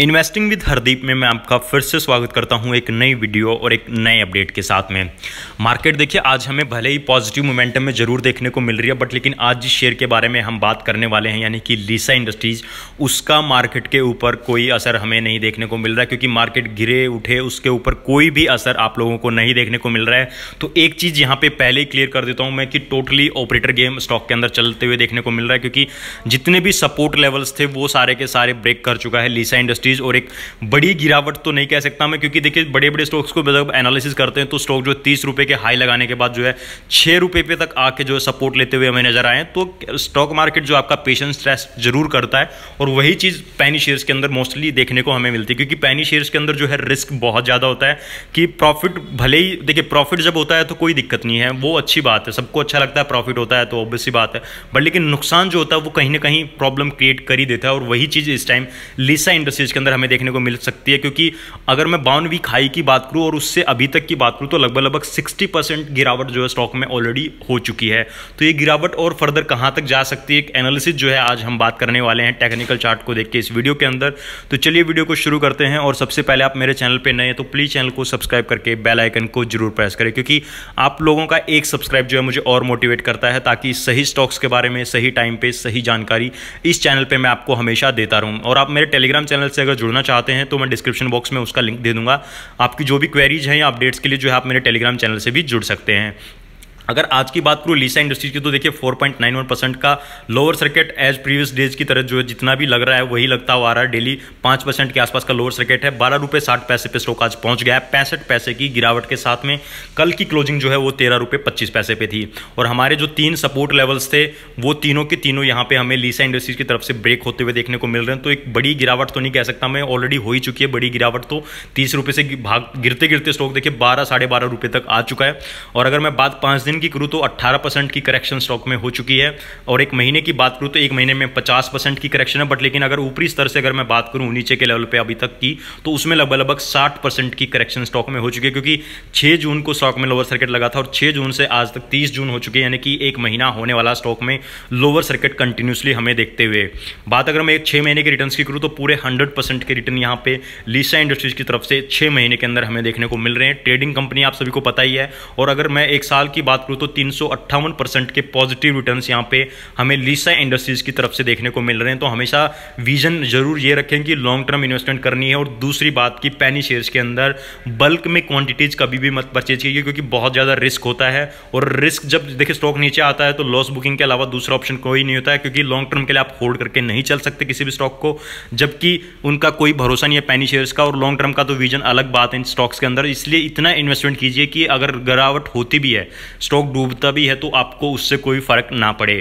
investing with Hardeep में मैं आपका फिर से स्वागत करता हूं एक नई वीडियो और एक नए अपडेट के साथ में मार्केट देखिए आज हमें भले ही पॉजिटिव मोमेंटम में जरूर देखने को मिल रही है बट लेकिन आज जिस शेयर के बारे में हम बात करने वाले हैं यानी कि लीसा इंडस्ट्रीज उसका मार्केट के ऊपर कोई असर हमें नहीं देखने को मिल रहा है क्योंकि मार्केट गिरे उठे उसके ऊपर कोई भी असर आप लोगों को नहीं देखने को मिल रहा है तो एक चीज़ यहाँ पर पहले ही क्लियर कर देता हूँ मैं कि टोटली ऑपरेटर गेम स्टॉक के अंदर चलते हुए देखने को मिल रहा है क्योंकि जितने भी सपोर्ट लेवल्स थे वो सारे के सारे ब्रेक कर चुका है लीसा इंडस्ट्री इंडस्ट्रीज और एक बड़ी गिरावट तो नहीं कह सकता मैं क्योंकि देखिए बड़े बड़े स्टॉक्स को जब एनालिसिस करते हैं तो स्टॉक जो तीस रुपये के हाई लगाने के बाद जो है छः रुपये पे तक आके जो है सपोर्ट लेते हुए हमें नजर आए तो स्टॉक मार्केट जो आपका पेशेंस टेस्ट जरूर करता है और वही चीज़ पैनी शेयर्स के अंदर मोस्टली देखने को हमें मिलती है क्योंकि पैनी शेयर्स के अंदर जो है रिस्क बहुत ज़्यादा होता है कि प्रॉफिट भले ही देखिए प्रॉफिट जब होता है तो कोई दिक्कत नहीं है वो अच्छी बात है सबको अच्छा लगता है प्रॉफिट होता है तो ऑब्वियसली बात है बट लेकिन नुकसान जो होता है वो कहीं ना कहीं प्रॉब्लम क्रिएट कर ही देता है और वही चीज़ इस टाइम लिसा इंडस्ट्रीज इसके अंदर हमें देखने को मिल सकती है क्योंकि अगर मैं बाउन वीक हाई की बात करूँ और उससे अभी तक की बात करूँ तो लगभग लगभग सिक्सटी परसेंट गिरावट जो है स्टॉक में ऑलरेडी हो चुकी है तो ये गिरावट और फर्दर कहाँ तक जा सकती है एक एनालिसिस जो है आज हम बात करने वाले हैं टेक्निकल चार्ट को देख के इस वीडियो के अंदर तो चलिए वीडियो को शुरू करते हैं और सबसे पहले आप मेरे चैनल पर नए हैं तो प्लीज़ चैनल को सब्सक्राइब करके बेलाइकन को जरूर प्रेस करें क्योंकि आप लोगों का एक सब्सक्राइब जो है मुझे और मोटिवेट करता है ताकि सही स्टॉक्स के बारे में सही टाइम पर सही जानकारी इस चैनल पर मैं आपको हमेशा देता रहूँ और आप मेरे टेलीग्राम चैनल से अगर जुड़ना चाहते हैं तो मैं डिस्क्रिप्शन बॉक्स में उसका लिंक दे दूंगा आपकी जो भी क्वेरीज हैं या अपडेट्स के लिए जो है आप मेरे टेलीग्राम चैनल से भी जुड़ सकते हैं अगर आज की बात करूँ लीसा इंडस्ट्रीज की तो देखिए 4.91 परसेंट का lower circuit as previous days की तरह जो जितना भी लग रहा है वही लगता हुआ आ रहा है डेली पाँच परसेंट के आसपास का लोअर सर्किट है बारह रुपये साठ पैसे पे स्टॉक आज पहुंच गया है पैंसठ पैसे की गिरावट के साथ में कल की क्लोजिंग जो है वो तेरह रुपये पच्चीस पैसे पे थी और हमारे जो तीन सपोर्ट लेवल्स थे वो तीनों के तीनों यहाँ पे हमें लीसा इंडस्ट्रीज की तरफ से ब्रेक होते हुए देखने को मिल रहे हैं तो एक बड़ी गिरावट तो नहीं कह सकता मैं ऑलरेडी हो ही चुकी है बड़ी गिरावट तो तीस रुपये से भाग गिरते गिरते स्टॉक देखिए बारह साढ़े बारह रुपये तक आ चुका है और अगर मैं बात पाँच दिन दिन की करूँ तो 18 परसेंट की करेक्शन स्टॉक में हो चुकी है और एक महीने की बात करूँ तो एक महीने में 50 परसेंट की करेक्शन है बट लेकिन अगर ऊपरी स्तर से अगर मैं बात करूँ नीचे के लेवल पर अभी तक की तो उसमें लगभग लगभग साठ परसेंट की करेक्शन स्टॉक में हो चुकी है क्योंकि छः जून को स्टॉक में लोअर सर्किट लगा था और छः जून से आज तक तीस जून हो चुकी है यानी कि एक महीना होने वाला स्टॉक में लोअर सर्किट कंटिन्यूसली हमें देखते हुए बात अगर मैं एक छः महीने के रिटर्न की करूँ तो पूरे हंड्रेड के रिटर्न यहाँ पे लीसा इंडस्ट्रीज की तरफ से छः महीने के अंदर हमें देखने को मिल रहे हैं ट्रेडिंग कंपनी आप सभी को पता ही है और अगर मैं एक साल की बात बात करूँ तो तीन परसेंट के पॉजिटिव रिटर्न यहाँ पे हमें लीसा इंडस्ट्रीज की तरफ से देखने को मिल रहे हैं तो हमेशा विजन जरूर ये रखें कि लॉन्ग टर्म इन्वेस्टमेंट करनी है और दूसरी बात की पैनी शेयर्स के अंदर बल्क में क्वांटिटीज कभी भी मत परचेज कीजिए क्योंकि बहुत ज़्यादा रिस्क होता है और रिस्क जब देखिए स्टॉक नीचे आता है तो लॉस बुकिंग के अलावा दूसरा ऑप्शन कोई नहीं होता है क्योंकि लॉन्ग टर्म के लिए आप होल्ड करके नहीं चल सकते किसी भी स्टॉक को जबकि उनका कोई भरोसा नहीं है पैनी शेयर्स का और लॉन्ग टर्म का तो विजन अलग बात है स्टॉक्स के अंदर इसलिए इतना इन्वेस्टमेंट कीजिए कि अगर गिरावट होती भी है स्टॉक स्टॉक डूबता भी है तो आपको उससे कोई फ़र्क ना पड़े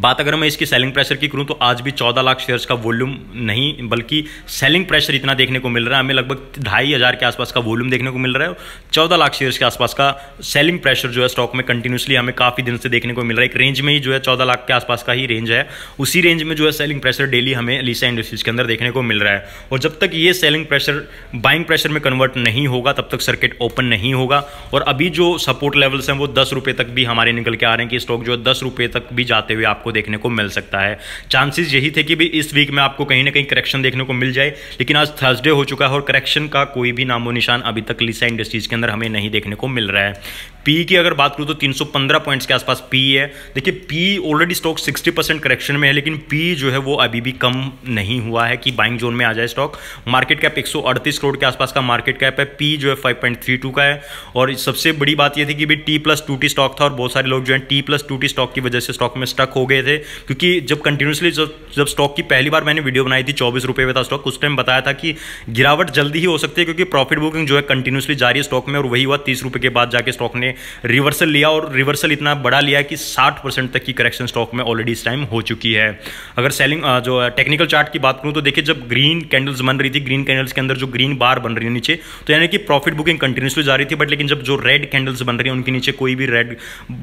बात अगर मैं इसकी सेलिंग प्रेशर की करूं तो आज भी 14 लाख शेयर्स का वॉल्यूम नहीं बल्कि सेलिंग प्रेशर इतना देखने को मिल रहा है हमें लगभग ढाई हज़ार के आसपास का वॉल्यूम देखने को मिल रहा है और लाख शेयर्स के आसपास का सेलिंग प्रेशर जो है स्टॉक में कंटिन्यूसली हमें काफ़ी दिन से देखने को मिल रहा है एक रेंज में ही जो है चौदह लाख के आसपास का ही रेंज है उसी रेंज में जो है सेलिंग प्रेशर डेली हमें लीसा इंडस्ट्रीज के अंदर देखने को मिल रहा है और जब तक ये सेलिंग प्रेशर बाइंग प्रेशर में कन्वर्ट नहीं होगा तब तक सर्किट ओपन नहीं होगा और अभी जो सपोर्ट लेवल्स हैं वो दस तक भी हमारे निकल के आ रहे हैं कि स्टॉक जो है दस तक भी जाते हुए आपको आपको देखने को मिल सकता है चांसेस यही थे कि भी इस वीक में आपको कहीं ना कहीं करेक्शन देखने को मिल जाए लेकिन आज थर्सडे हो चुका है और करेक्शन का कोई भी नामो निशान अभी तक लिसा इंडस्ट्रीज़ के अंदर हमें नहीं देखने को मिल रहा है पी की अगर बात करूँ तो 315 पॉइंट्स के आसपास पी है देखिए P already stock 60 percent correction में है लेकिन पी जो है वो अभी भी कम नहीं हुआ है कि बाइंग जोन में आ जाए स्टॉक मार्केट कैप एक करोड़ के आसपास का मार्केट कैप है पी जो है 5.32 का है और सबसे बड़ी बात यह थी कि भी T plus two T stock था और बहुत सारे लोग जो है T plus two T stock की वजह से स्टॉक में स्टक हो गए रुपये थे क्योंकि जब कंटिन्यूसली जब जब स्टॉक की पहली बार मैंने वीडियो बनाई थी चौबीस रुपये था स्टॉक उस टाइम बताया था कि गिरावट जल्दी ही हो सकती है क्योंकि प्रॉफिट बुकिंग जो है कंटिन्यूसली जारी है स्टॉक में और वही हुआ तीस रुपये के बाद जाके स्टॉक ने रिवर्सल लिया और रिवर्सल इतना बड़ा लिया कि साठ तक की करेक्शन स्टॉक में ऑलरेडी इस टाइम हो चुकी है अगर सेलिंग जो टेक्निकल चार्ट की बात करूँ तो देखिए जब ग्रीन कैंडल्स बन रही थी ग्रीन कैंडल्स के अंदर जो ग्रीन बार बन रही है नीचे तो यानी कि प्रॉफिट बुकिंग कंटिन्यूसली जा रही थी बट लेकिन जब जो रेड कैंडल्स बन रही है उनके नीचे कोई भी रेड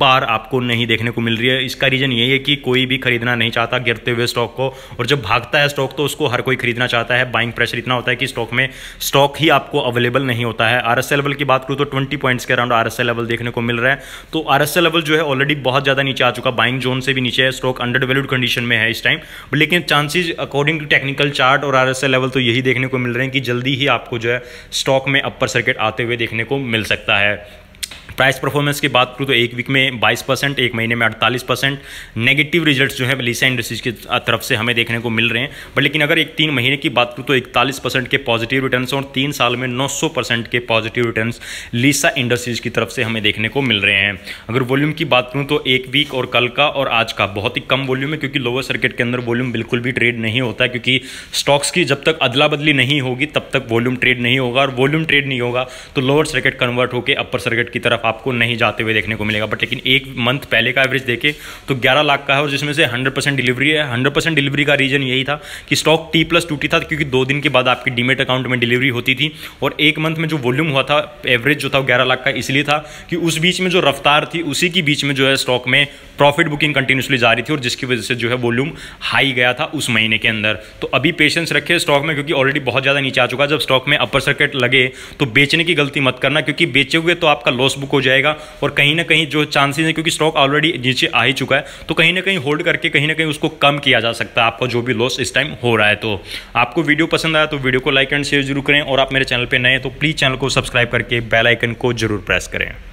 बार आपको नहीं देखने को मिल रही है इसका रीजन यही है कि कि कोई भी खरीदना नहीं चाहता गिरते हुए स्टॉक को और जब भागता है स्टॉक तो उसको हर कोई खरीदना चाहता है बाइंग प्रेशर इतना होता है कि स्टॉक में स्टॉक ही आपको अवेलेबल नहीं होता है आर लेवल की बात करूँ तो ट्वेंटी पॉइंट्स के अराउंड आर लेवल देखने को मिल रहा है तो आर लेवल जो है ऑलरेडी बहुत ज़्यादा नीचे आ चुका बाइंग जोन से भी नीचे है स्टॉक अंडर वैल्यूड कंडीशन में है इस टाइम लेकिन chances according to technical chart और आर लेवल तो यही देखने को मिल रहे हैं कि जल्दी ही आपको जो है स्टॉक में अपर सर्किट आते हुए देखने को मिल सकता है प्राइस परफॉर्मेंस की बात करूँ तो एक वीक में 22 परसेंट एक महीने में 48 परसेंट नेगेटिव रिजल्ट्स जो है लीसा इंडस्ट्रीज की तरफ से हमें देखने को मिल रहे हैं बट लेकिन अगर एक तीन महीने की बात करूँ तो इकतालीस परसेंट के पॉजिटिव रिटर्न और तीन साल में 900 परसेंट के पॉजिटिव रिटर्न लीसा इंडस्ट्रीज की तरफ से हमें देखने को मिल रहे हैं अगर वॉल्यूम की बात करूँ तो एक वीक और कल का और आज का बहुत ही कम वॉल्यूम है क्योंकि लोअर सर्किट के अंदर वॉल्यूम बिल्कुल भी ट्रेड नहीं होता क्योंकि स्टॉक्स की जब तक अदला बदली नहीं होगी तब तक वॉल्यूम ट्रेड नहीं होगा और वॉल्यूम ट्रेड नहीं होगा तो लोअर सर्किट कन्वर्ट होकर अपर सर्किट की तरफ तरफ आपको नहीं जाते हुए देखने को मिलेगा बट लेकिन एक मंथ पहले का एवरेज देखे तो ग्यारह लाख का है और जिसमें से हंड्रेड परसेंट डिलीवरी है हंड्रेड परसेंट डिलीवरी का रीजन यही था कि स्टॉक टी प्लस टूटी था क्योंकि दो दिन के बाद आपकी डीमेट अकाउंट में डिलीवरी होती थी और एक मंथ में जो वॉल्यूम हुआ था एवरेज जो था ग्यारह लाख का इसलिए था कि उस बीच में जो रफ्तार थी उसी के बीच में जो है स्टॉक में प्रॉफिट बुकिंग कंटिन्यूसली जा रही थी और जिसकी वजह से जो है वॉल्यूम हाई गया था उस महीने के अंदर तो अभी पेशेंस रखे स्टॉक में क्योंकि ऑलरेडी बहुत ज़्यादा नीचे आ चुका जब स्टॉक में अपर सर्किट लगे तो बेचने की गलती मत करना क्योंकि बेचे हुए तो आपका लॉस बुक हो जाएगा और कहीं ना कहीं जो चांसेस है क्योंकि स्टॉक ऑलरेडी नीचे आ ही चुका है तो कहीं ना कहीं होल्ड करके कहीं ना कहीं उसको कम किया जा सकता है आपका जो भी लॉस इस टाइम हो रहा है तो आपको वीडियो पसंद आया तो वीडियो को लाइक एंड शेयर जरूर करें और आप मेरे चैनल पर नए तो प्लीज़ चैनल को सब्सक्राइब करके बेलाइकन को जरूर प्रेस करें